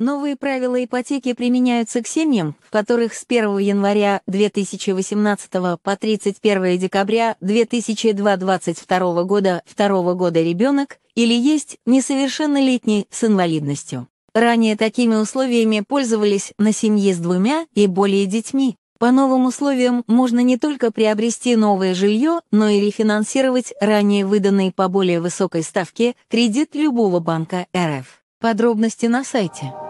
Новые правила ипотеки применяются к семьям, в которых с 1 января 2018 по 31 декабря 2022 года второго года ребенок или есть несовершеннолетний с инвалидностью. Ранее такими условиями пользовались на семье с двумя и более детьми. По новым условиям можно не только приобрести новое жилье, но и рефинансировать ранее выданный по более высокой ставке кредит любого банка РФ. Подробности на сайте.